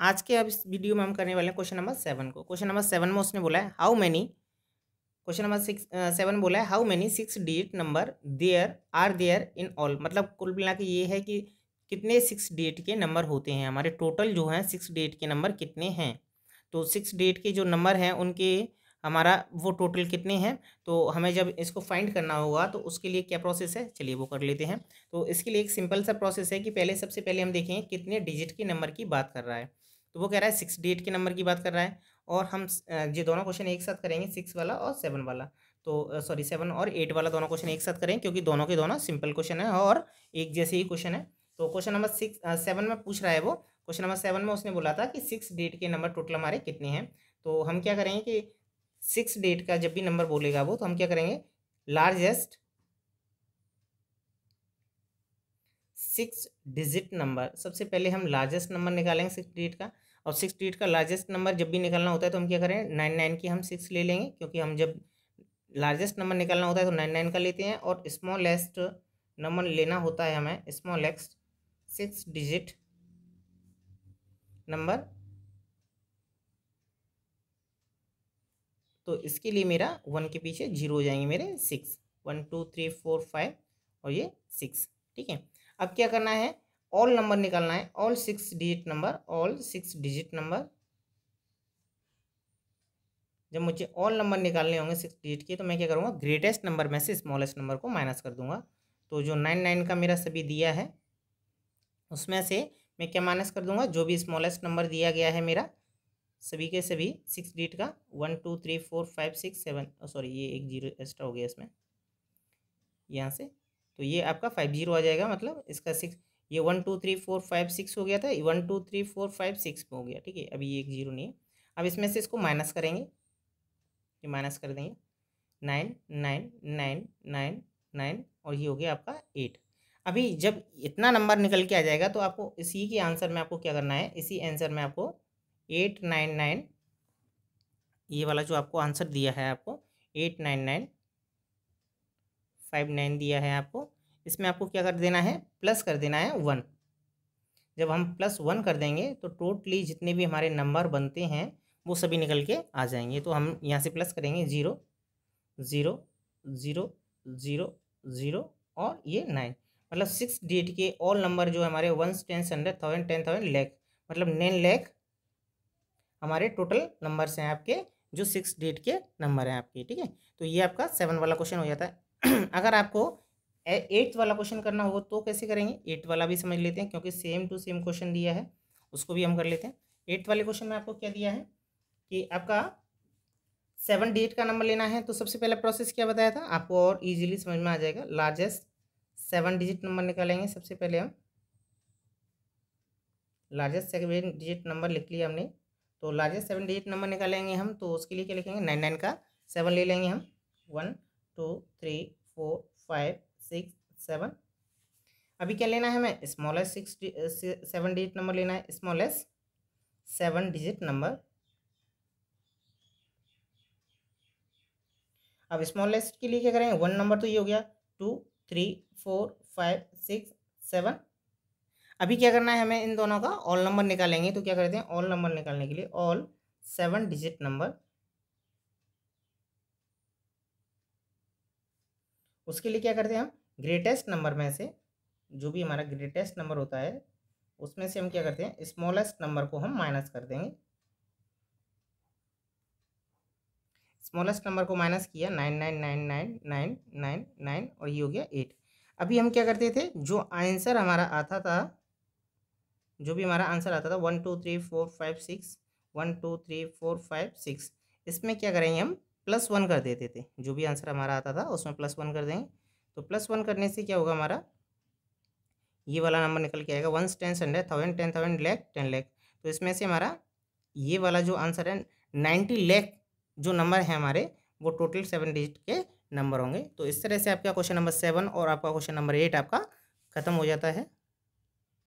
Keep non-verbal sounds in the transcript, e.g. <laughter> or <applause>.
आज के अब इस वीडियो में हम करने वाले हैं क्वेश्चन नंबर सेवन को क्वेश्चन नंबर सेवन में उसने बोला है how many question number six seven बोला है how many six digit number there are there in all मतलब कुल मिला के ये है कि कितने सिक्स डिजिट के नंबर होते हैं हमारे टोटल जो हैं सिक्स डिजिट के नंबर कितने हैं तो सिक्स डिजिट के जो नंबर हैं उनके हमारा वो टोटल कितने हैं तो हमें जब इसको फाइंड करना होगा तो उसके लिए क्या प्रोसेस है चलिए वो कर लेते हैं तो इसके लिए एक सिंपल सा प्रोसेस है कि पहले सबसे पहले हम देखें कितने डिजिट के नंबर की बात कर रहा है तो वो कह रहा है सिक्स डिजिट के नंबर की बात कर रहा है और हम ये दोनों क्वेश्चन एक साथ करेंगे सिक्स वाला और सेवन वाला तो सॉरी सेवन और एट वाला दोनों क्वेश्चन एक साथ करें क्योंकि दोनों के दोनों सिंपल क्वेश्चन है और एक जैसे ही क्वेश्चन है तो क्वेश्चन नंबर सिक्स सेवन में पूछ रहा है वो क्वेश्चन नंबर सेवन में उसने बोला था कि सिक्स डेट के नंबर टोटल हमारे कितने हैं तो हम क्या करेंगे कि सिक्स डेट का जब भी नंबर बोलेगा वो तो हम क्या करेंगे लार्जेस्ट सिक्स डिजिट नंबर सबसे पहले हम लार्जेस्ट नंबर निकालेंगे सिक्स डिजिट का और सिक्स डिजिट का लार्जेस्ट नंबर जब भी निकालना होता है तो हम क्या करें नाइन नाइन की हम सिक्स ले लेंगे क्योंकि हम जब लार्जेस्ट नंबर निकालना होता है तो नाइन नाइन का लेते हैं और स्मॉलेस्ट नंबर लेना होता है हमें स्मॉलेस्ट सिक्स डिजिट नंबर तो इसके लिए मेरा वन के पीछे जीरो हो जाएंगे मेरे six one two three four five और ये सिक्स ठीक है अब क्या करना है ऑल नंबर निकालना है all six digit number all six digit number जब मुझे ऑल नंबर निकालने होंगे सिक्स डिजिट के तो मैं क्या करूँगा ग्रेटेस्ट नंबर में से स्मॉलेस्ट नंबर को माइनस कर दूंगा तो जो नाइन नाइन का मेरा सभी दिया है उसमें से मैं क्या माइनस कर दूंगा जो भी स्मॉलेस्ट नंबर दिया गया है मेरा सभी के सभी सिक्स डिजिट का one two three four five six seven sorry ये एक जीरो एक्स्ट्रा हो गया इसमें यहाँ से तो ये आपका फाइव जीरो आ जाएगा मतलब इसका सिक्स ये one two three four five six हो गया था one two three four five six हो गया ठीक है अभी ये एक जीरो नहीं है अब इसमें से इसको माइनस करेंगे ये माइनस कर देंगे nine nine nine nine nine और ये हो गया आपका एट अभी जब इतना नंबर निकल के आ जाएगा तो आपको इसी के आंसर में आपको क्या करना है इसी आंसर में आपको एट नाइन नाइन ये वाला जो आपको आंसर दिया है आपको eight nine nine five nine दिया है आपको इसमें आपको क्या कर देना है प्लस कर देना है वन जब हम प्लस वन कर देंगे तो टोटली जितने भी हमारे नंबर बनते हैं वो सभी निकल के आ जाएंगे तो हम यहाँ से प्लस करेंगे zero zero zero zero zero और ये नाइन मतलब सिक्स डेट के ऑल नंबर जो हमारे one ten hundred thousand ten thousand lakh मतलब नाइन लैख हमारे टोटल नंबर्स हैं आपके जो सिक्स डेट के नंबर हैं आपके ठीक है तो ये आपका सेवन वाला क्वेश्चन हो जाता है <clears throat> अगर आपको एट्थ वाला क्वेश्चन करना होगा तो कैसे करेंगे एट्थ वाला भी समझ लेते हैं क्योंकि सेम टू सेम क्वेश्चन दिया है उसको भी हम कर लेते हैं एट्थ वाले क्वेश्चन में आपको क्या दिया है कि आपका सेवन डेट का नंबर लेना है तो सबसे पहला प्रोसेस क्या बताया था आपको और इजीली समझ में आ जाएगा लार्जेस्ट सेवन डिजिट नंबर निकालेंगे सबसे पहले हम लार्जेस्ट सेवन डिजिट नंबर लिख लिया हमने तो लार्जेस्ट सेवन डिजिट नंबर निकालेंगे हम तो उसके लिए क्या लिखेंगे नाइन नाइन का सेवन ले लेंगे हम one two three four five six seven अभी क्या लेना है हमें smallest six seven digit number लेना है स्मॉलेस्ट सेवन डिजिट नंबर अब स्मॉलेस्ट के लिए क्या करेंगे वन नंबर तो ये हो गया two three four five six seven अभी क्या करना है हमें इन दोनों का ऑल नंबर निकालेंगे तो क्या करते हैं ऑल नंबर निकालने के लिए ऑल सेवन डिजिट नंबर उसके लिए क्या करते हैं हम ग्रेटेस्ट नंबर में से जो भी हमारा ग्रेटेस्ट नंबर होता है उसमें से हम क्या करते हैं स्मॉलेस्ट नंबर को हम माइनस कर देंगे स्मॉलेस्ट नंबर को माइनस किया nine nine nine nine nine nine nine और ये हो गया एट अभी हम क्या करते थे जो आंसर हमारा आता था जो भी हमारा आंसर आता था one two three four five six one two three four five six इसमें क्या करेंगे हम प्लस वन कर देते थे जो भी आंसर हमारा आता था उसमें प्लस वन कर देंगे तो प्लस वन करने से क्या होगा हमारा ये वाला नंबर निकल के आएगा one ten hundred thousand ten thousand lakh ten lakh तो इसमें से हमारा ये वाला जो आंसर है नाइन्टी लैख जो नंबर है हमारे वो टोटल सेवन डिजिट के नंबर होंगे तो इस तरह से आपका क्वेश्चन नंबर सेवन और आपका क्वेश्चन नंबर एट आपका ख़त्म हो जाता है